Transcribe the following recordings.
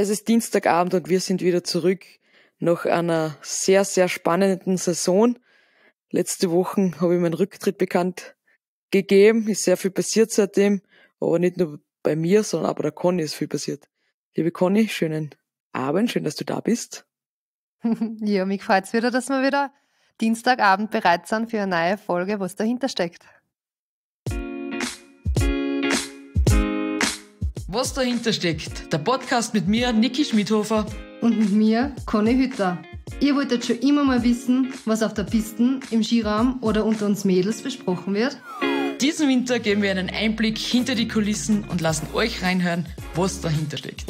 Es ist Dienstagabend und wir sind wieder zurück nach einer sehr, sehr spannenden Saison. Letzte Woche habe ich meinen Rücktritt bekannt gegeben. Ist sehr viel passiert seitdem, aber nicht nur bei mir, sondern auch bei der Conny ist viel passiert. Liebe Conny, schönen Abend, schön, dass du da bist. ja, mich freut es wieder, dass wir wieder Dienstagabend bereit sind für eine neue Folge, was dahinter steckt. Was dahinter steckt, der Podcast mit mir, Niki Schmidhofer. Und mit mir, Conny Hütter. Ihr wolltet schon immer mal wissen, was auf der Piste, im Skiraum oder unter uns Mädels besprochen wird? Diesen Winter geben wir einen Einblick hinter die Kulissen und lassen euch reinhören, was dahinter steckt.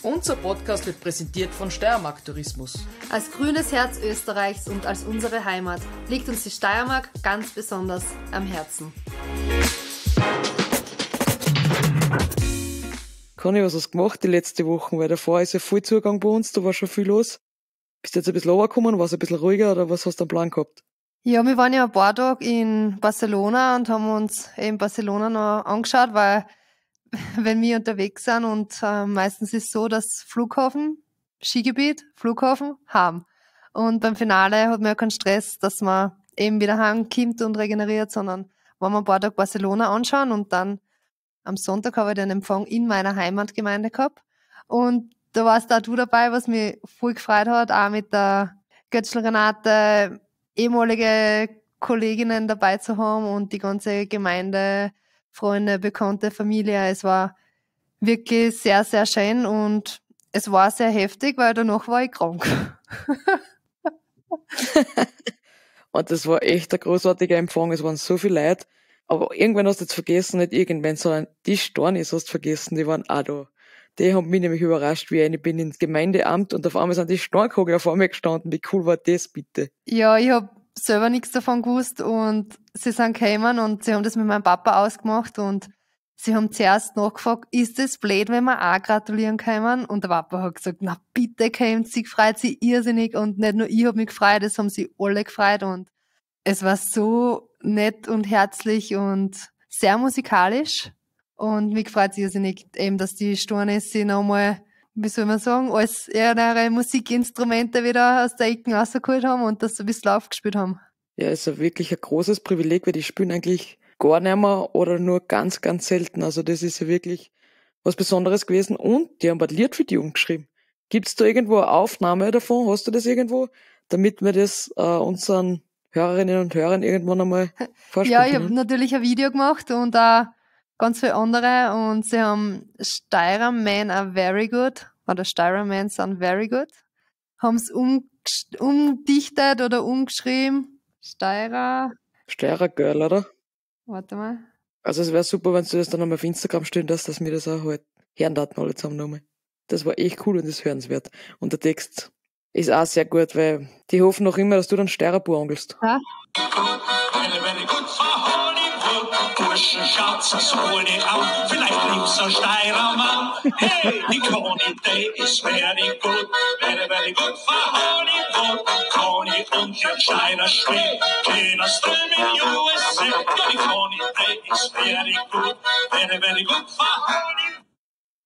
Unser Podcast wird präsentiert von Steiermark Tourismus. Als grünes Herz Österreichs und als unsere Heimat liegt uns die Steiermark ganz besonders am Herzen. kann ich was hast du gemacht die letzte Wochen, weil davor ist ja voll Zugang bei uns, da war schon viel los. Bist du jetzt ein bisschen runtergekommen, war es ein bisschen ruhiger oder was hast du am Plan gehabt? Ja, wir waren ja ein paar Tage in Barcelona und haben uns eben Barcelona noch angeschaut, weil wenn wir unterwegs sind und äh, meistens ist es so, dass Flughafen, Skigebiet, Flughafen haben. Und beim Finale hat man ja keinen Stress, dass man eben wieder heimkommt und regeneriert, sondern wollen wir ein paar Tage Barcelona anschauen und dann am Sonntag habe ich den Empfang in meiner Heimatgemeinde gehabt. Und da warst auch du dabei, was mich voll gefreut hat, auch mit der Götzl Renate, ehemalige Kolleginnen dabei zu haben und die ganze Gemeinde, Freunde, Bekannte, Familie. Es war wirklich sehr, sehr schön und es war sehr heftig, weil danach war ich krank. und das war echt ein großartiger Empfang. Es waren so viele Leute. Aber irgendwann hast du jetzt vergessen, nicht irgendwann, sondern die Stornis hast du vergessen, die waren auch da. Die haben mich nämlich überrascht, wie ich bin ins Gemeindeamt und auf einmal sind die Stornkogler vor mir gestanden. Wie cool war das bitte? Ja, ich habe selber nichts davon gewusst und sie sind gekommen und sie haben das mit meinem Papa ausgemacht und sie haben zuerst nachgefragt, ist es blöd, wenn wir auch gratulieren können? Und der Papa hat gesagt, na bitte kämen sie freut sich irrsinnig und nicht nur ich habe mich gefreut, das haben sie alle gefreut und es war so nett und herzlich und sehr musikalisch. Und mich freut es irrsinnig, eben, dass die Sturne sich nochmal, wie soll man sagen, als ihre Musikinstrumente wieder aus der Ecken rausgeholt haben und das so ein bisschen aufgespielt haben. Ja, ist ja wirklich ein großes Privileg, weil die spielen eigentlich gar nicht mehr oder nur ganz, ganz selten. Also das ist ja wirklich was Besonderes gewesen. Und die haben ein Lied für die umgeschrieben. Gibt's da irgendwo eine Aufnahme davon? Hast du das irgendwo? Damit wir das äh, unseren Hörerinnen und Hörern irgendwann einmal vorstellen. Ja, ich habe natürlich ein Video gemacht und auch ganz viele andere und sie haben Steirer Men are very good oder Steirer Men sind very good. Haben es um, umdichtet oder umgeschrieben. Steirer. Steirer Girl, oder? Warte mal. Also es wäre super, wenn du das dann nochmal auf Instagram stellen lässt, dass mir das auch halt hören alle zusammen nochmal. Das war echt cool und ist hörenswert. Und der Text ist auch sehr gut, weil die hoffen noch immer, dass du dann Steirerbuhr angelst. Ja.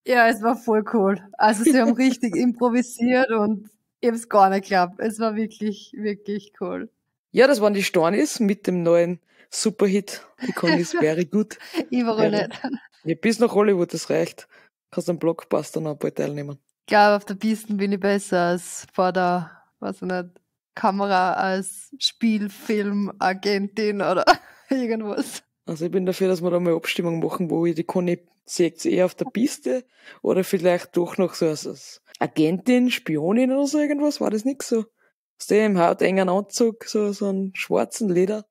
Ja, es war voll cool. Also sie haben richtig improvisiert und ich hab's gar nicht geglaubt. Es war wirklich, wirklich cool. Ja, das waren die Stornis mit dem neuen Superhit. Die Conny ist very good. Überall very. nicht. Ja, bis nach Hollywood, das reicht. Kannst am Blockbuster noch paar teilnehmen. Ich glaube, auf der Piste bin ich besser als vor der, weiß ich nicht, Kamera, als Spielfilmagentin oder irgendwas. Also ich bin dafür, dass wir da mal Abstimmung machen, wo ich die Conny sehe, eher auf der Piste oder vielleicht doch noch so als, als Agentin, Spionin oder so irgendwas, war das nix so? Aus dem hautengen Anzug, so, so einen schwarzen Leder,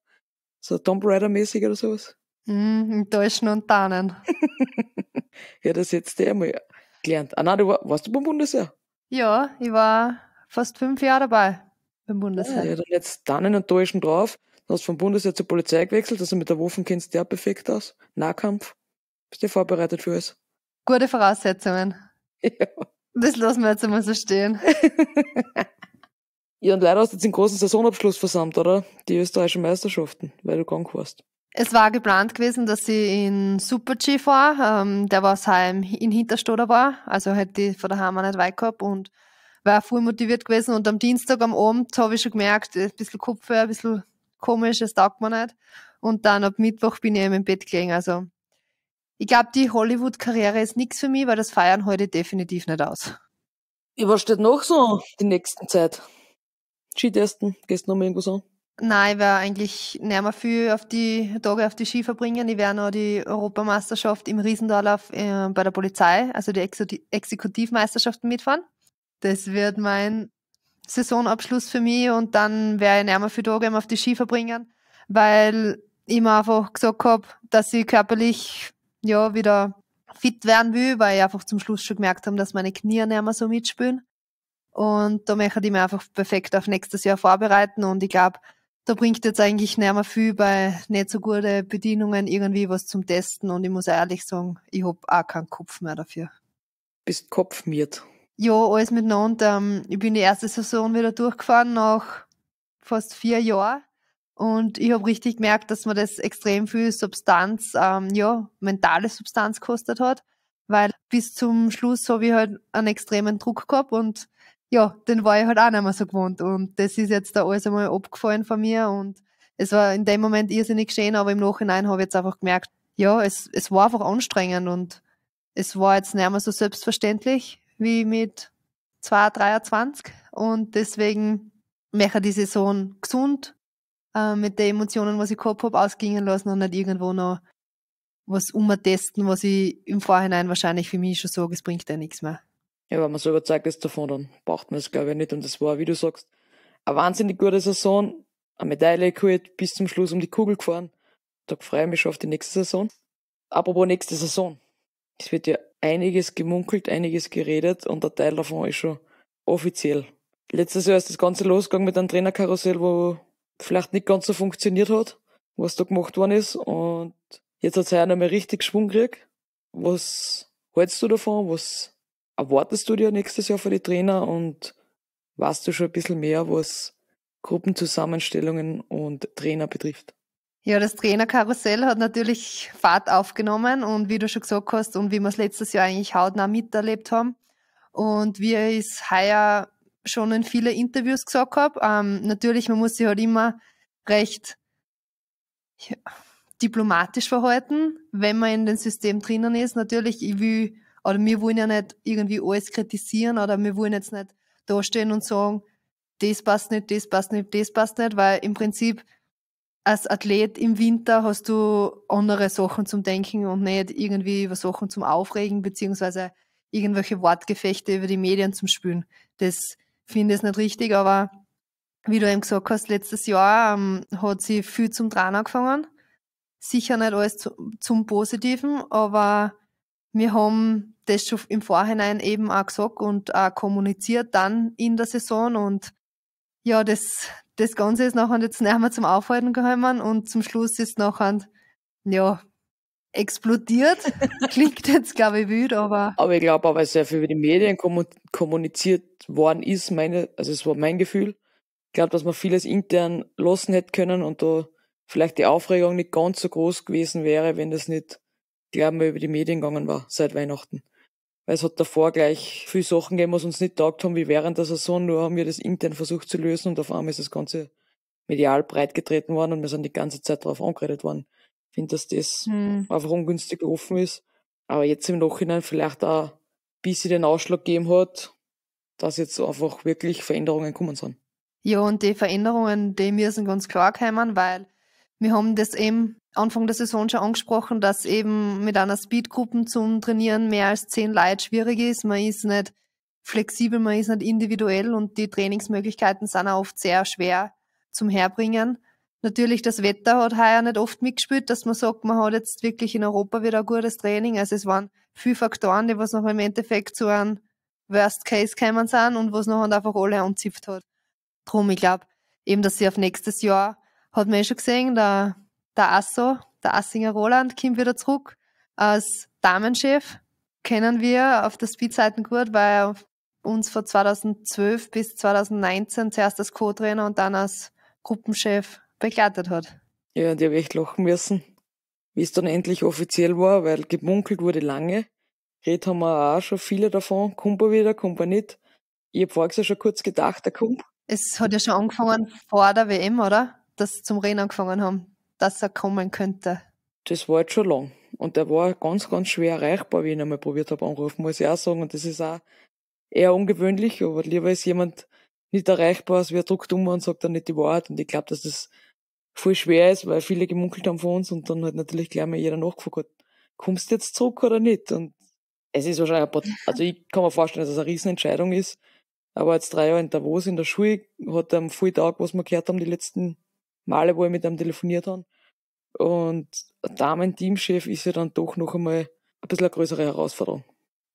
so Tomb Raider-mäßig oder sowas. Mm, im Deutschen und Tannen. ja, das jetzt der mal gelernt. Ah, nein, du war, warst du beim Bundesheer? Ja, ich war fast fünf Jahre dabei beim Bundesheer. Ja, ah, ja dann jetzt Tannen und Deutschen drauf. Du hast vom Bundesheer zur Polizei gewechselt, also mit der Waffen kennst du ja perfekt aus. Nahkampf. Bist du vorbereitet für alles? Gute Voraussetzungen. Ja. Das lassen wir jetzt einmal so stehen. ja, und leider hast du jetzt den großen Saisonabschluss versammelt, oder? Die österreichischen Meisterschaften, weil du krank warst. Es war geplant gewesen, dass ich in Super-G fahre, ähm, der was heim in Hinterstoder war, also hätte ich von daheim auch nicht weit gehabt und war voll motiviert gewesen und am Dienstag am Abend habe ich schon gemerkt, ein bisschen Kopfhörer, ein bisschen komisch, es taugt mir nicht. Und dann ab Mittwoch bin ich eben im Bett gelegen, also ich glaube, die Hollywood-Karriere ist nichts für mich, weil das feiern heute definitiv nicht aus. Ja, was steht noch so die nächsten Zeit? Skitesten? Gehst du noch mal irgendwas an? Nein, ich werde eigentlich nicht mehr viel auf die Tage auf die Ski verbringen. Ich werde noch die Europameisterschaft im Riesendorlauf äh, bei der Polizei, also die Ex Exekutivmeisterschaften mitfahren. Das wird mein Saisonabschluss für mich und dann werde ich nicht mehr viele Tage auf die Ski verbringen, weil ich mir einfach gesagt habe, dass ich körperlich ja, wieder fit werden will, weil ich einfach zum Schluss schon gemerkt habe, dass meine Knie nicht mehr so mitspielen. Und da möchte ich mich einfach perfekt auf nächstes Jahr vorbereiten. Und ich glaube, da bringt jetzt eigentlich nicht mehr viel bei nicht so guten Bedienungen irgendwie was zum Testen. Und ich muss ehrlich sagen, ich habe auch keinen Kopf mehr dafür. Bist kopfmiert? Ja, alles miteinander. Ähm, ich bin die erste Saison wieder durchgefahren nach fast vier Jahren. Und ich habe richtig gemerkt, dass mir das extrem viel Substanz, ähm, ja, mentale Substanz kostet hat, weil bis zum Schluss habe ich halt einen extremen Druck gehabt und ja, den war ich halt auch nicht mehr so gewohnt. Und das ist jetzt da alles einmal abgefallen von mir und es war in dem Moment irrsinnig geschehen, aber im Nachhinein habe ich jetzt einfach gemerkt, ja, es, es war einfach anstrengend und es war jetzt nicht mehr so selbstverständlich wie mit 2, 23 und deswegen mache ich die Saison gesund äh, mit den Emotionen, was ich gehabt habe, ausgingen lassen und nicht irgendwo noch was umtesten, was ich im Vorhinein wahrscheinlich für mich schon sage, es bringt ja nichts mehr. Ja, wenn man so überzeugt ist davon, dann braucht man es, glaube ich, nicht. Und das war, wie du sagst, eine wahnsinnig gute Saison, eine Medaille geholt, bis zum Schluss um die Kugel gefahren. Da freue ich mich schon auf die nächste Saison. Apropos nächste Saison. Es wird ja einiges gemunkelt, einiges geredet und ein Teil davon ist schon offiziell. Letztes Jahr ist das Ganze losgegangen mit einem Trainerkarussell, wo vielleicht nicht ganz so funktioniert hat, was da gemacht worden ist. Und jetzt hat es heuer nochmal richtig Schwung gekriegt. Was hältst du davon? Was erwartest du dir nächstes Jahr für die Trainer? Und weißt du schon ein bisschen mehr, was Gruppenzusammenstellungen und Trainer betrifft? Ja, das Trainerkarussell hat natürlich Fahrt aufgenommen und wie du schon gesagt hast und wie wir es letztes Jahr eigentlich hautnah miterlebt haben. Und wie es heuer schon in vielen Interviews gesagt habe. Ähm, natürlich, man muss sich halt immer recht ja, diplomatisch verhalten, wenn man in dem System drinnen ist. Natürlich, ich will, oder wir wollen ja nicht irgendwie alles kritisieren oder wir wollen jetzt nicht dastehen und sagen, das passt nicht, das passt nicht, das passt nicht, weil im Prinzip als Athlet im Winter hast du andere Sachen zum Denken und nicht irgendwie über Sachen zum Aufregen beziehungsweise irgendwelche Wortgefechte über die Medien zum Spülen. Das finde es nicht richtig, aber wie du eben gesagt hast, letztes Jahr ähm, hat sie viel zum Dran angefangen. Sicher nicht alles zu, zum Positiven, aber wir haben das schon im Vorhinein eben auch gesagt und auch kommuniziert dann in der Saison und ja, das, das Ganze ist nachher jetzt nicht mehr zum Aufhalten gekommen und zum Schluss ist nachher, ja, explodiert. Klingt jetzt, glaube ich, wild, aber. Aber ich glaube, weil sehr viel über die Medien kommuniziert worden ist, meine, also es war mein Gefühl. Ich glaube, dass man vieles intern lassen hätte können und da vielleicht die Aufregung nicht ganz so groß gewesen wäre, wenn das nicht, glauben wir, über die Medien gegangen war seit Weihnachten. Weil es hat davor gleich viel Sachen gegeben, was uns nicht taugt haben, wie während der Saison, nur haben wir das intern versucht zu lösen und auf einmal ist das Ganze medial breit getreten worden und wir sind die ganze Zeit darauf angeredet worden finde, dass das hm. einfach ungünstig offen ist. Aber jetzt im Nachhinein vielleicht auch ein bisschen den Ausschlag gegeben hat, dass jetzt einfach wirklich Veränderungen kommen sind. Ja, und die Veränderungen, die müssen ganz klar kommen, weil wir haben das eben Anfang der Saison schon angesprochen, dass eben mit einer Speedgruppe zum Trainieren mehr als zehn Leute schwierig ist. Man ist nicht flexibel, man ist nicht individuell und die Trainingsmöglichkeiten sind auch oft sehr schwer zum Herbringen. Natürlich, das Wetter hat heuer nicht oft mitgespielt, dass man sagt, man hat jetzt wirklich in Europa wieder ein gutes Training. Also es waren viele Faktoren, die was noch im Endeffekt zu einem Worst Case gekommen sind und was noch einfach alle anzipft hat. Drum, ich glaube, eben, dass sie auf nächstes Jahr, hat man eh schon gesehen, der, der Asso, der Assinger Roland, kommt wieder zurück als Damenchef. Kennen wir auf der Speedseiten gut, weil er uns von 2012 bis 2019 zuerst als Co-Trainer und dann als Gruppenchef begleitet hat. Ja, und ich habe echt lachen müssen, wie es dann endlich offiziell war, weil gemunkelt wurde lange. Red haben wir auch schon viele davon, kommt wieder, kommt nicht. Ich habe vorher schon kurz gedacht, der kommt. Es hat ja schon angefangen vor der WM, oder? Dass sie zum Rennen angefangen haben, dass er kommen könnte. Das war jetzt schon lang. Und der war ganz, ganz schwer erreichbar, wie ich ihn einmal probiert habe anrufen, muss ich auch sagen. Und das ist auch eher ungewöhnlich, aber lieber ist jemand nicht erreichbar, als wer druckt um und sagt dann nicht die Wahrheit. Und ich glaube, dass das voll schwer ist, weil viele gemunkelt haben von uns und dann halt natürlich gleich mal jeder nachgefragt hat, kommst du jetzt zurück oder nicht? Und es ist wahrscheinlich, ein, also ich kann mir vorstellen, dass es das eine Riesenentscheidung ist, aber jetzt drei Jahre in Davos in der Schule hat er viel Tag, was wir gehört haben, die letzten Male, wo ich mit ihm telefoniert habe. Und Damen-Teamchef ist ja dann doch noch einmal ein bisschen eine größere Herausforderung.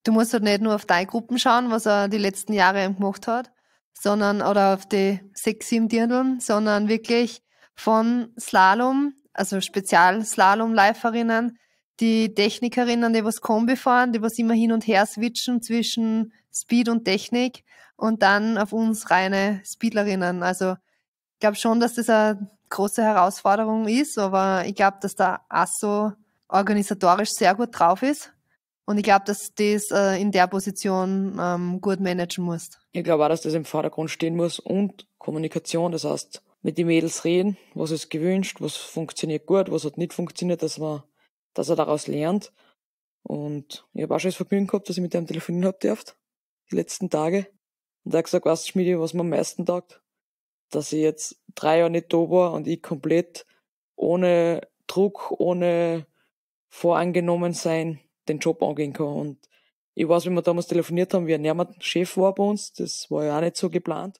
Du musst halt nicht nur auf deine Gruppen schauen, was er die letzten Jahre gemacht hat, sondern, oder auf die sechs, sieben Dirndeln, sondern wirklich von Slalom, also Spezial-Slalom-Läuferinnen, die Technikerinnen, die was Kombi fahren, die was immer hin und her switchen zwischen Speed und Technik und dann auf uns reine Speedlerinnen. Also ich glaube schon, dass das eine große Herausforderung ist, aber ich glaube, dass der ASSO organisatorisch sehr gut drauf ist. Und ich glaube, dass das äh, in der Position ähm, gut managen musst. Ich glaube auch, dass das im Vordergrund stehen muss und Kommunikation. Das heißt, mit den Mädels reden, was ist gewünscht, was funktioniert gut, was hat nicht funktioniert, dass man, dass er daraus lernt. Und ich habe auch schon das Vergnügen gehabt, dass ich mit dem telefonieren habe dürft, die letzten Tage. Und er hat gesagt, weißt du, Schmidi, was mir am meisten taugt? Dass ich jetzt drei Jahre nicht da war und ich komplett ohne Druck, ohne vorangenommen sein, den Job angehen kann. Und ich weiß, wie wir damals telefoniert haben, wie ein Nermann Chef war bei uns, das war ja auch nicht so geplant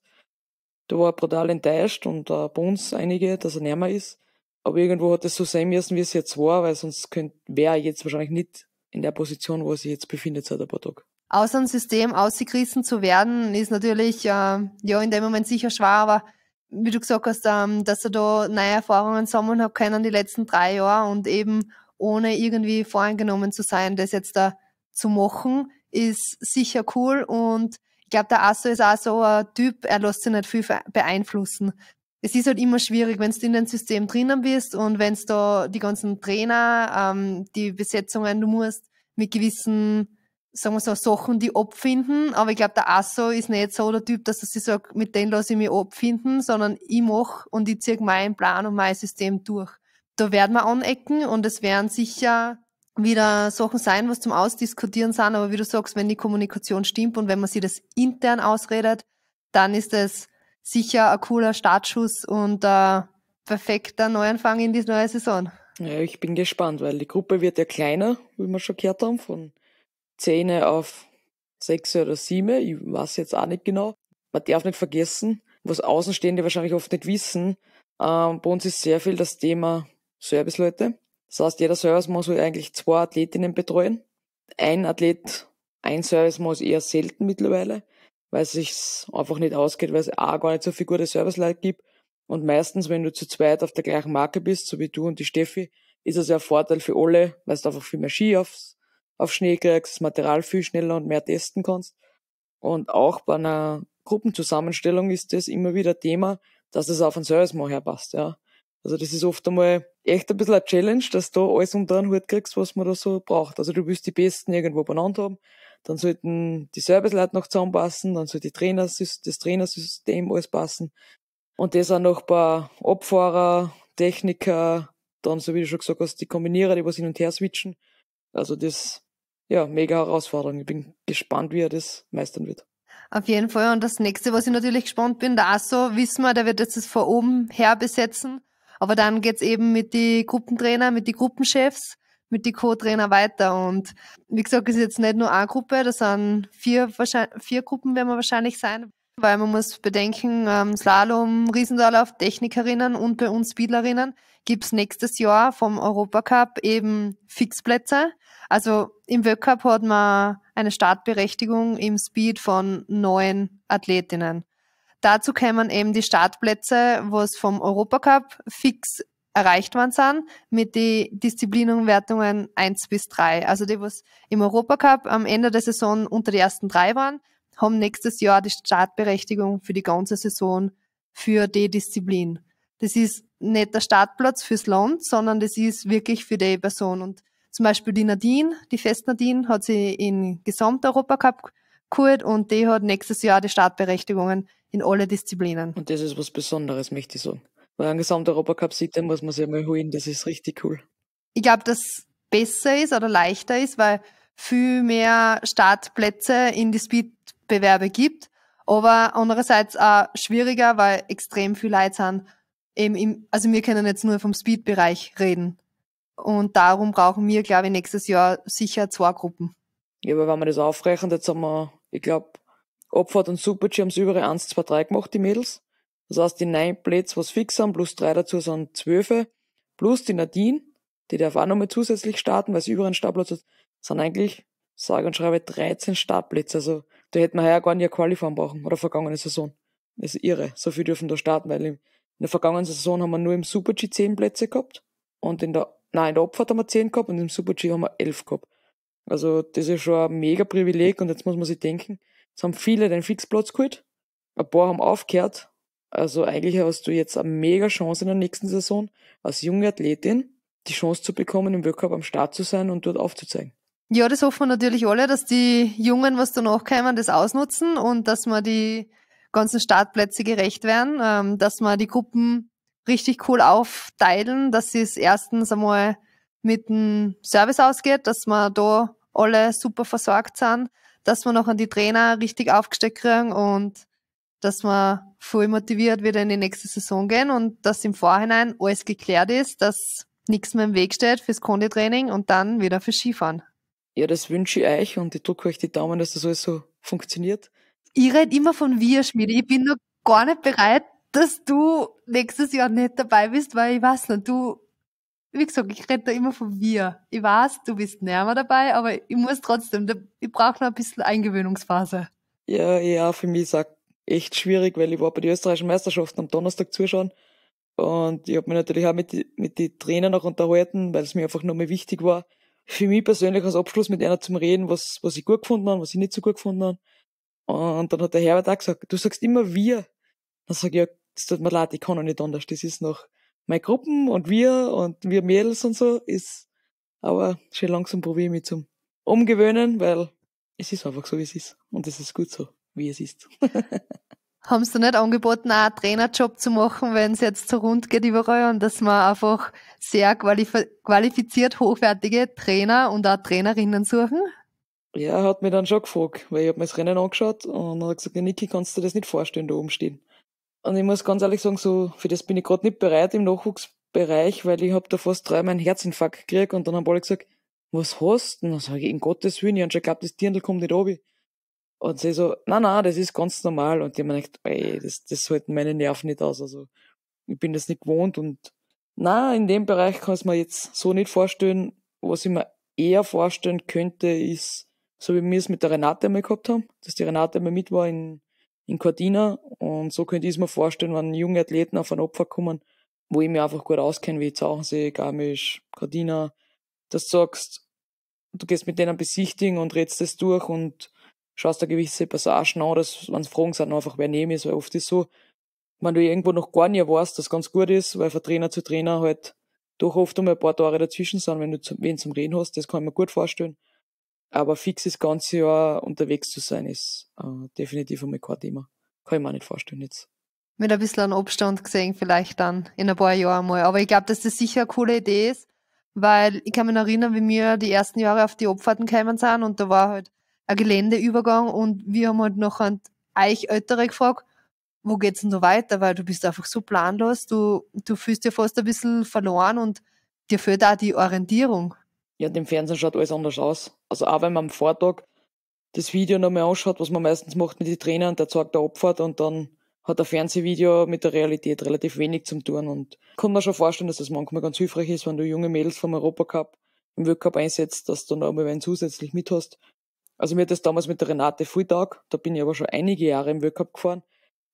der war brutal enttäuscht und äh, bei uns einige, dass er nicht ist. Aber irgendwo hat es so sein müssen, wie es jetzt war, weil sonst wäre er jetzt wahrscheinlich nicht in der Position, wo er sich jetzt befindet seit ein paar Tagen. Aus dem System ausgerissen zu werden, ist natürlich äh, ja in dem Moment sicher schwer, aber wie du gesagt hast, ähm, dass er da neue Erfahrungen sammeln hat können die letzten drei Jahre und eben ohne irgendwie voreingenommen zu sein, das jetzt da zu machen, ist sicher cool und ich glaube, der Asso ist auch so ein Typ, er lässt sich nicht viel beeinflussen. Es ist halt immer schwierig, wenn du in dem System drinnen bist und wenn du da die ganzen Trainer, ähm, die Besetzungen, du musst mit gewissen, sagen wir so, Sachen, die abfinden. Aber ich glaube, der Asso ist nicht so der Typ, dass er sich sagt, mit denen lasse ich mich abfinden, sondern ich mache und ich ziehe meinen Plan und mein System durch. Da werden wir anecken und es werden sicher wieder Sachen sein, was zum Ausdiskutieren sind, aber wie du sagst, wenn die Kommunikation stimmt und wenn man sich das intern ausredet, dann ist es sicher ein cooler Startschuss und ein perfekter Neuanfang in die neue Saison. Ja, ich bin gespannt, weil die Gruppe wird ja kleiner, wie wir schon gehört haben, von 10 auf 6 oder 7, ich weiß jetzt auch nicht genau. Man darf nicht vergessen, was Außenstehende wahrscheinlich oft nicht wissen, ähm, bei uns ist sehr viel das Thema Serviceleute das heißt, jeder Service muss eigentlich zwei Athletinnen betreuen. Ein Athlet, ein Service muss eher selten mittlerweile, weil es sich einfach nicht ausgeht, weil es A, gar nicht so viele gute Serviceleute gibt. Und meistens, wenn du zu zweit auf der gleichen Marke bist, so wie du und die Steffi, ist es ja ein Vorteil für alle, weil du einfach viel mehr Ski aufs, auf Schnee kriegst, das Material viel schneller und mehr testen kannst. Und auch bei einer Gruppenzusammenstellung ist das immer wieder Thema, dass es auf einen Service mal herpasst, ja. Also das ist oft einmal echt ein bisschen eine Challenge, dass du da alles unter einen Hut kriegst, was man da so braucht. Also du willst die Besten irgendwo benannt haben, dann sollten die Serviceleute noch zusammenpassen, dann sollte das Trainersystem alles passen. Und das auch noch ein paar Abfahrer, Techniker, dann, so wie du schon gesagt hast, die Kombinierer, die was hin und her switchen. Also das, ja, mega Herausforderung. Ich bin gespannt, wie er das meistern wird. Auf jeden Fall. Und das nächste, was ich natürlich gespannt bin, der Asso, wissen wir, der wird jetzt das von oben her besetzen. Aber dann geht's eben mit den Gruppentrainer, mit den Gruppenchefs, mit den Co-Trainer weiter. Und wie gesagt, es ist jetzt nicht nur eine Gruppe, das sind vier, vier Gruppen werden wir wahrscheinlich sein. Weil man muss bedenken, ähm, Slalom, Riesendorlauf, Technikerinnen und bei uns Spielerinnen gibt's nächstes Jahr vom Europacup eben Fixplätze. Also im Weltcup hat man eine Startberechtigung im Speed von neun Athletinnen. Dazu kämen eben die Startplätze, wo es vom Europacup fix erreicht worden sind, mit den Disziplinumwertungen 1 bis 3. Also die, was im Europacup am Ende der Saison unter die ersten drei waren, haben nächstes Jahr die Startberechtigung für die ganze Saison für die Disziplin. Das ist nicht der Startplatz fürs Land, sondern das ist wirklich für die Person. Und zum Beispiel die Nadine, die Festnadine, hat sie in Gesamt-Europacup geholt und die hat nächstes Jahr die Startberechtigungen in alle Disziplinen. Und das ist was Besonderes, möchte ich sagen. Weil ein Gesamt-Europacup-Sieg, muss man sich einmal holen, das ist richtig cool. Ich glaube, dass besser ist oder leichter ist, weil viel mehr Startplätze in die Speedbewerbe gibt, aber andererseits auch schwieriger, weil extrem viel Leute sind. Eben im, also wir können jetzt nur vom Speed-Bereich reden. Und darum brauchen wir, glaube ich, nächstes Jahr sicher zwei Gruppen. Ja, aber wenn wir das aufrechnen, jetzt haben wir, ich glaube, Abfahrt und Super-G haben sie überall 1, 2, 3 gemacht, die Mädels. Das heißt, die neun Plätze, was fix sind, plus drei dazu sind zwölf, plus die Nadine, die darf auch nochmal zusätzlich starten, weil sie überall einen Startplatz hat, sind eigentlich, sage und schreibe, 13 Startplätze. Also, da hätten wir heuer gar nicht qualifizieren brauchen, oder vergangene Saison. Das ist irre. So viel dürfen da starten, weil in der vergangenen Saison haben wir nur im Super-G 10 Plätze gehabt und in der, nein, in der Abfahrt haben wir 10 gehabt und im Super-G haben wir 11 gehabt. Also, das ist schon ein mega Privileg und jetzt muss man sich denken, es haben viele den Fixplatz geholt, ein paar haben aufgehört. Also eigentlich hast du jetzt eine mega Chance in der nächsten Saison als junge Athletin die Chance zu bekommen, im Weltcup am Start zu sein und dort aufzuzeigen. Ja, das hoffen wir natürlich alle, dass die Jungen, was danach kommen, das ausnutzen und dass wir die ganzen Startplätze gerecht werden, ähm, dass wir die Gruppen richtig cool aufteilen, dass es erstens einmal mit dem Service ausgeht, dass wir da alle super versorgt sind, dass wir noch an die Trainer richtig aufgesteckt kriegen und dass wir voll motiviert wieder in die nächste Saison gehen und dass im Vorhinein alles geklärt ist, dass nichts mehr im Weg steht fürs Konditraining und dann wieder für Skifahren. Ja, das wünsche ich euch und ich drücke euch die Daumen, dass das alles so funktioniert. Ich rede immer von wir, Schmiede. Ich bin noch gar nicht bereit, dass du nächstes Jahr nicht dabei bist, weil ich weiß noch, du wie gesagt, ich rede da immer von wir. Ich weiß, du bist näher dabei, aber ich muss trotzdem, ich brauche noch ein bisschen Eingewöhnungsphase. Ja, ja, für mich ist auch echt schwierig, weil ich war bei den österreichischen Meisterschaften am Donnerstag zuschauen und ich habe mich natürlich auch mit, mit den Trainern noch unterhalten, weil es mir einfach nochmal wichtig war, für mich persönlich als Abschluss mit einer zum Reden, was, was ich gut gefunden habe, was ich nicht so gut gefunden habe. Und dann hat der Herbert auch gesagt, du sagst immer wir. Dann sag ich, ja, das tut mir leid, ich kann auch nicht anders, das ist noch meine Gruppen und wir und wir Mädels und so ist, aber schon langsam probiere ich mich zum Umgewöhnen, weil es ist einfach so, wie es ist. Und es ist gut so, wie es ist. Haben sie nicht angeboten, auch einen Trainerjob zu machen, wenn es jetzt so rund geht überall und dass man einfach sehr qualif qualifiziert hochwertige Trainer und auch Trainerinnen suchen? Ja, hat mir dann schon gefragt, weil ich habe mir das Rennen angeschaut und hat gesagt, Niki, kannst du dir das nicht vorstellen, da oben stehen? Und ich muss ganz ehrlich sagen, so für das bin ich gerade nicht bereit im Nachwuchsbereich, weil ich habe da fast dreimal einen Herzinfarkt gekriegt und dann haben alle gesagt, was hast du Und Dann sage ich, in Gottes Willen, ich habe schon geglaubt, das Dirndl kommt nicht oben. Und sie so, na na, das ist ganz normal. Und ich mir gedacht, ey, das, das halten meine Nerven nicht aus. Also ich bin das nicht gewohnt und na, in dem Bereich kann es mir jetzt so nicht vorstellen. Was ich mir eher vorstellen könnte, ist, so wie wir es mit der Renate einmal gehabt haben, dass die Renate einmal mit war in in Cortina. Und so könnte ich es mir vorstellen, wenn junge Athleten auf ein Opfer kommen, wo ich mich einfach gut auskenne, wie Zauchensee, Garmisch, Cortina, dass du sagst, du gehst mit denen besichtigen und redest das durch und schaust da gewisse Passagen an, dass, wenn es Fragen sind, einfach wer neben ist, weil oft ist so, wenn du irgendwo noch gar nicht weißt, dass ganz gut ist, weil von Trainer zu Trainer halt doch oft einmal ein paar Tore dazwischen sind, wenn du wen zum Reden hast, das kann ich mir gut vorstellen. Aber fix das ganze Jahr unterwegs zu sein, ist äh, definitiv einmal kein Thema. Kann ich mir auch nicht vorstellen jetzt. Mit ein bisschen Abstand gesehen, vielleicht dann in ein paar Jahren mal. Aber ich glaube, dass das sicher eine coole Idee ist, weil ich kann mich erinnern, wie wir die ersten Jahre auf die Abfahrten gekommen sind und da war halt ein Geländeübergang und wir haben halt noch an euch Ältere gefragt, wo geht's denn da weiter? Weil du bist einfach so planlos, du, du fühlst dich fast ein bisschen verloren und dir fehlt auch die Orientierung. Während dem Fernsehen schaut alles anders aus. Also auch wenn man am Vortag das Video nochmal anschaut, was man meistens macht mit den Trainern, der zeigt der Abfahrt und dann hat ein Fernsehvideo mit der Realität relativ wenig zum tun und ich kann mir schon vorstellen, dass das manchmal ganz hilfreich ist, wenn du junge Mädels vom Europacup im Weltcup einsetzt, dass du dann einmal wen zusätzlich mit hast. Also mir hat das damals mit der Renate Fulltag, da bin ich aber schon einige Jahre im Weltcup gefahren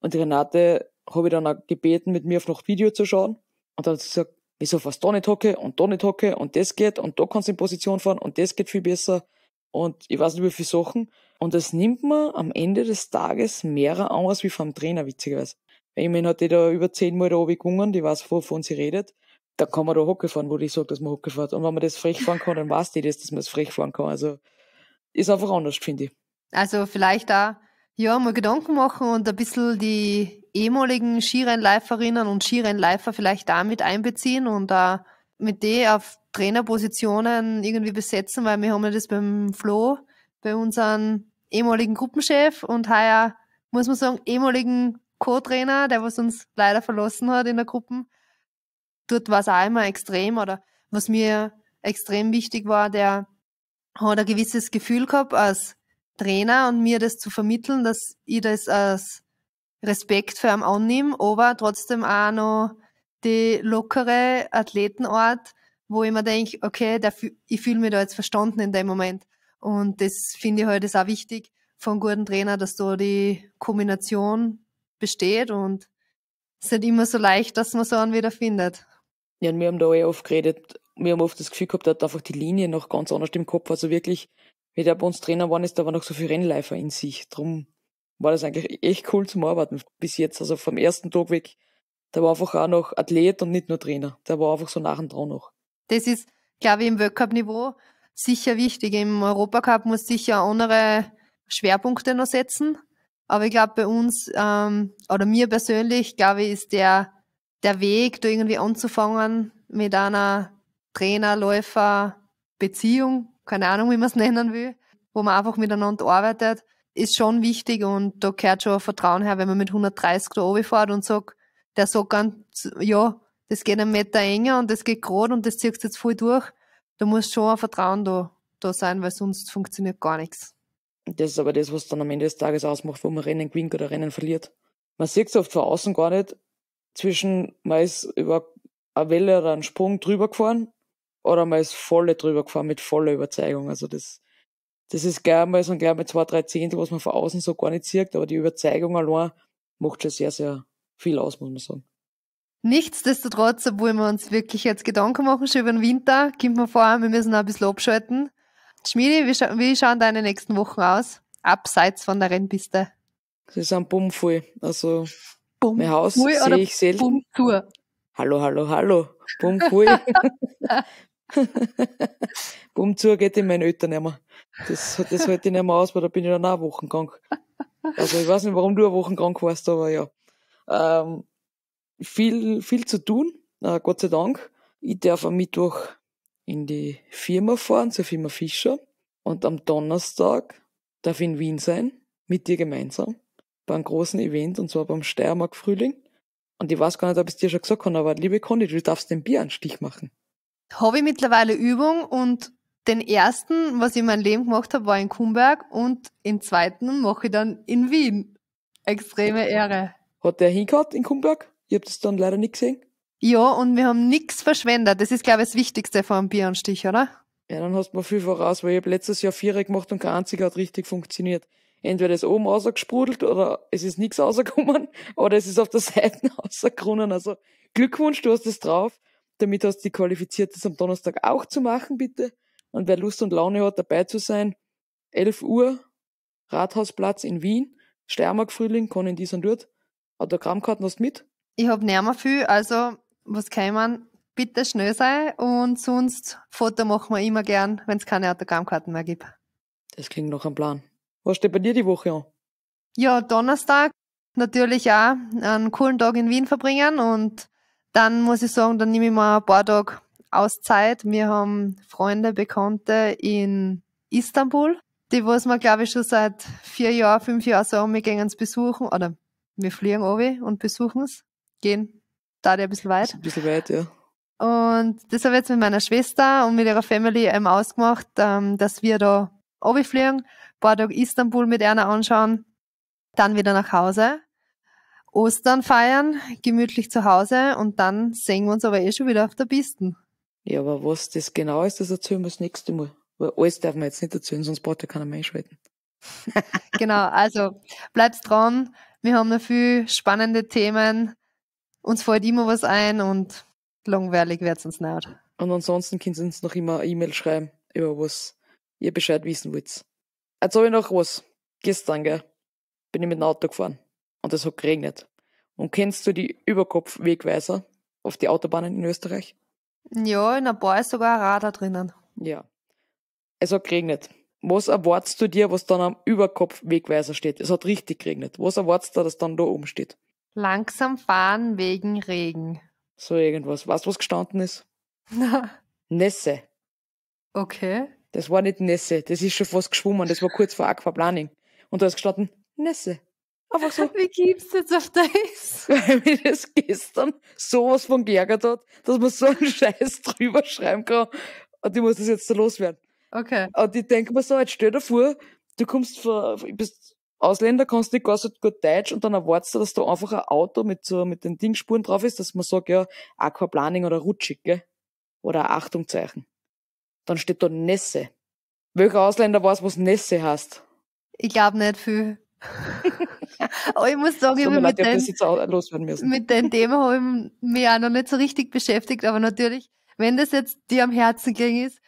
und die Renate habe ich dann auch gebeten, mit mir auf noch Video zu schauen und dann hat sie gesagt, wieso fast da nicht hocke und da nicht hocke und das geht und da kannst du in Position fahren und das geht viel besser und ich weiß nicht wie viele Sachen. Und das nimmt man am Ende des Tages mehr an als wie vom Trainer, witzigerweise. ich meine, hat die da über zehnmal da oben gegangen, die weiß, wovon sie redet. Da kann man da Hocke fahren, wo die sagt, dass man Hocke fährt. Und wenn man das frech fahren kann, dann weiß die das, dass man es das frech fahren kann. Also ist einfach anders, finde ich. Also vielleicht da ja, mal Gedanken machen und ein bisschen die ehemaligen Skirennläuferinnen und Skirennläufer vielleicht damit einbeziehen und uh, mit denen auf Trainerpositionen irgendwie besetzen, weil wir haben ja das beim Flo, bei unserem ehemaligen Gruppenchef und heuer, muss man sagen, ehemaligen Co-Trainer, der was uns leider verlassen hat in der Gruppe. Dort war es auch immer extrem oder was mir extrem wichtig war, der hat ein gewisses Gefühl gehabt als Trainer und mir das zu vermitteln, dass ich das als Respekt für ihn annehme, aber trotzdem auch noch die lockere Athletenart, wo ich mir denke, okay, der, ich fühle mich da jetzt verstanden in dem Moment. Und das finde ich halt auch wichtig von guten Trainer, dass da die Kombination besteht und es ist nicht immer so leicht, dass man so einen wieder findet. Ja, und wir haben da eh oft geredet, wir haben oft das Gefühl gehabt, er hat einfach die Linie noch ganz anders im Kopf, also wirklich wie der bei uns Trainer war, ist, da war noch so viel Rennläufer in sich. Drum war das eigentlich echt cool zum Arbeiten bis jetzt. Also vom ersten Tag weg, der war einfach auch noch Athlet und nicht nur Trainer. Der war einfach so nach und dran noch. Das ist, glaube ich, im Weltcup-Niveau sicher wichtig. Im Europacup muss sicher andere Schwerpunkte noch setzen. Aber ich glaube, bei uns ähm, oder mir persönlich, glaube ich, ist der, der Weg, da irgendwie anzufangen mit einer Trainer-Läufer-Beziehung keine Ahnung, wie man es nennen will, wo man einfach miteinander arbeitet, ist schon wichtig und da gehört schon ein Vertrauen her, wenn man mit 130 da oben fährt und sagt, der sagt ganz, ja, das geht einen Meter enger und das geht gerade und das ziehst jetzt voll durch. Da muss schon ein Vertrauen da, da sein, weil sonst funktioniert gar nichts. Das ist aber das, was dann am Ende des Tages ausmacht, wo man Rennen gewinnt oder Rennen verliert. Man sieht es oft von außen gar nicht, zwischen, man ist über eine Welle oder einen Sprung drüber gefahren oder man ist volle drüber gefahren mit voller Überzeugung. Also das, das ist gleich mal, so ein gleich mal zwei, drei Zehntel, was man von außen so gar nicht sieht, aber die Überzeugung allein macht schon sehr, sehr viel aus, muss man sagen. Nichtsdestotrotz, obwohl wir uns wirklich jetzt Gedanken machen, schon über den Winter, kommt mir vor, wir müssen noch ein bisschen abschalten. Schmiedi, wie, scha wie schauen deine nächsten Wochen aus? Abseits von der Rennpiste. Sie sind bummvoll. Also, bumm mein Haus sehe ich selten. Bumm Hallo, hallo, hallo. Bummvoll. Bumm zu geht in meinen Eltern nicht mehr. Das, das halte ich nicht mehr aus, weil da bin ich dann auch wochenkrank. Also ich weiß nicht, warum du eine Woche warst, aber ja. Ähm, viel, viel zu tun, äh, Gott sei Dank. Ich darf am Mittwoch in die Firma fahren, zur Firma Fischer. Und am Donnerstag darf ich in Wien sein, mit dir gemeinsam, beim großen Event, und zwar beim Steiermark Frühling. Und ich weiß gar nicht, ob ich es dir schon gesagt habe, aber liebe Conny, du darfst den Bieranstich machen habe ich mittlerweile Übung und den ersten, was ich in meinem Leben gemacht habe, war in Kumberg und den zweiten mache ich dann in Wien. Extreme Ehre. Hat der hingehört in Kumberg? Ihr habt es dann leider nicht gesehen. Ja, und wir haben nichts verschwendet. Das ist, glaube ich, das Wichtigste vor einem Bieranstich, oder? Ja, dann hast du mir viel voraus, weil ich habe letztes Jahr Vierer gemacht und kein einziger hat richtig funktioniert. Entweder ist oben rausgesprudelt oder es ist nichts rausgekommen oder es ist auf der Seite rausgekommen. Also Glückwunsch, du hast es drauf damit hast du die qualifiziert, das am Donnerstag auch zu machen, bitte. Und wer Lust und Laune hat, dabei zu sein, 11 Uhr, Rathausplatz in Wien, Steiermark Frühling, Conan dies und dort. Autogrammkarten hast du mit? Ich habe nicht mehr viel, also was kann man? Bitte schnell sein und sonst Foto machen wir immer gern, wenn es keine Autogrammkarten mehr gibt. Das klingt noch ein Plan. Was steht bei dir die Woche an? Ja, Donnerstag natürlich auch einen coolen Tag in Wien verbringen und dann muss ich sagen, dann nehme ich mal ein paar Tage Auszeit. Wir haben Freunde, Bekannte in Istanbul, die was wir, glaube ich, schon seit vier Jahren, fünf Jahren sagen, wir gehen uns besuchen oder wir fliegen runter und besuchen es. Gehen da ein bisschen weit. Ein bisschen weit, ja. Und das habe ich jetzt mit meiner Schwester und mit ihrer Family eben ausgemacht, ähm, dass wir da fliegen, ein paar Tage Istanbul mit einer anschauen, dann wieder nach Hause Ostern feiern, gemütlich zu Hause und dann sehen wir uns aber eh schon wieder auf der Piste. Ja, aber was das genau ist, das erzählen wir das nächste Mal. Weil alles darf man jetzt nicht erzählen, sonst braucht ja keiner mehr einschalten. genau, also bleibt dran. Wir haben noch viel spannende Themen. Uns fällt immer was ein und langweilig wird es uns nicht. Und ansonsten könnt ihr uns noch immer eine E-Mail schreiben, über was ihr Bescheid wissen wollt. Jetzt habe ich noch was. Gestern, gell? Bin ich mit dem Auto gefahren und es hat geregnet. Und kennst du die Überkopfwegweiser auf die Autobahnen in Österreich? Ja, in ein paar ist sogar ein Radar drinnen. Ja. Es hat geregnet. Was erwartest du dir, was dann am Überkopfwegweiser steht? Es hat richtig geregnet. Was erwartest du, dass dann da oben steht? Langsam fahren wegen Regen. So irgendwas. Weißt du, was gestanden ist? Nässe. Okay. Das war nicht Nässe. Das ist schon fast geschwommen. Das war kurz vor Aquaplaning. Und da ist gestanden Nässe. Einfach so. Wie gibst du jetzt auf das? Weil mich das gestern sowas von geärgert hat, dass man so einen Scheiß drüber schreiben kann. Und ich muss das jetzt so loswerden. Okay. Und ich denke mir so, jetzt stell dir vor, du kommst von, bist Ausländer, kannst nicht gar so gut Deutsch und dann erwartest du, dass da einfach ein Auto mit so, mit den Dingspuren drauf ist, dass man sagt, ja, Aquaplaning oder rutschig, gell? Oder Achtungzeichen. Dann steht da Nässe. Welcher Ausländer weiß, was Nässe heißt? Ich glaube nicht viel. Aber ich muss sagen, so, ich mit, leid, den, ich mit dem Thema habe ich mich auch noch nicht so richtig beschäftigt. Aber natürlich, wenn das jetzt dir am Herzen ging ist,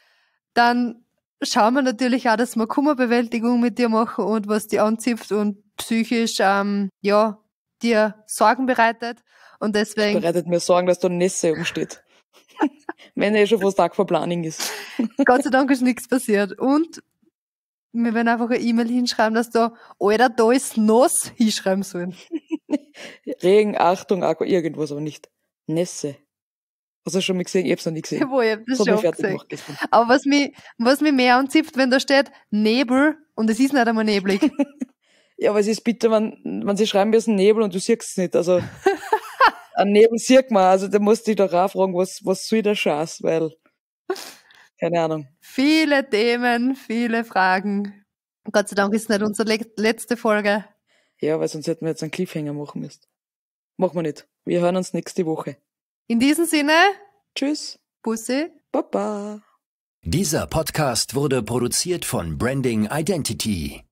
dann schauen wir natürlich auch, dass wir Kummerbewältigung mit dir machen und was dir anzipft und psychisch ähm, ja, dir Sorgen bereitet. Und deswegen. Das bereitet mir Sorgen, dass da Nässe umsteht. wenn er eh schon fast Tag vor Planning ist. Gott sei Dank ist nichts passiert. Und wir werden einfach eine E-Mail hinschreiben, dass da, Alter, da ist Nass hinschreiben sollen. Regen, Achtung, Akku, irgendwas, aber nicht. Nässe. Hast du schon mal gesehen? Ich hab's noch nie gesehen. Jawohl, ich hab das, das gesehen. aber was mich, was mich mehr anzipft, wenn da steht Nebel und es ist nicht einmal neblig. ja, aber es ist bitter, wenn, wenn sie schreiben wir sind Nebel und du siehst es nicht. Also, ein Nebel sieht man. Also, da musst du dich doch auch fragen, was, was soll der Scheiß, weil. Keine Ahnung. Viele Themen, viele Fragen. Gott sei Dank ist es nicht unsere letzte Folge. Ja, weil sonst hätten wir jetzt einen Cliffhanger machen müssen. Machen wir nicht. Wir hören uns nächste Woche. In diesem Sinne. Tschüss. Bussi. Baba. Dieser Podcast wurde produziert von Branding Identity.